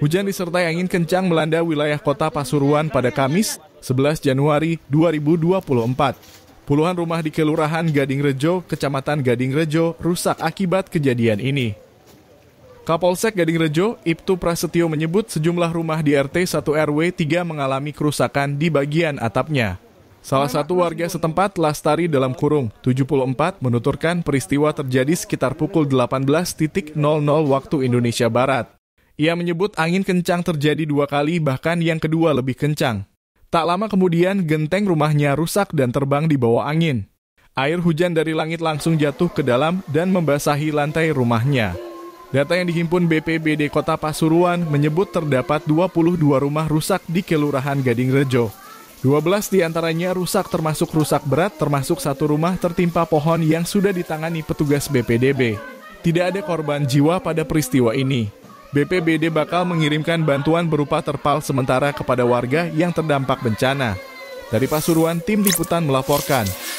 Hujan disertai angin kencang melanda wilayah kota Pasuruan pada Kamis 11 Januari 2024. Puluhan rumah di Kelurahan Gading Rejo, Kecamatan Gading Rejo, rusak akibat kejadian ini. Kapolsek Gading Rejo, Ibtu Prasetyo menyebut sejumlah rumah di RT 1 RW 3 mengalami kerusakan di bagian atapnya. Salah satu warga setempat, Lastari dalam kurung, 74, menuturkan peristiwa terjadi sekitar pukul 18.00 waktu Indonesia Barat. Ia menyebut angin kencang terjadi dua kali, bahkan yang kedua lebih kencang. Tak lama kemudian, genteng rumahnya rusak dan terbang di bawah angin. Air hujan dari langit langsung jatuh ke dalam dan membasahi lantai rumahnya. Data yang dihimpun BPBD Kota Pasuruan menyebut terdapat 22 rumah rusak di Kelurahan Gading Rejo. 12 diantaranya rusak termasuk rusak berat termasuk satu rumah tertimpa pohon yang sudah ditangani petugas BPDB. Tidak ada korban jiwa pada peristiwa ini. BPBD bakal mengirimkan bantuan berupa terpal sementara kepada warga yang terdampak bencana. Dari Pasuruan, tim liputan melaporkan.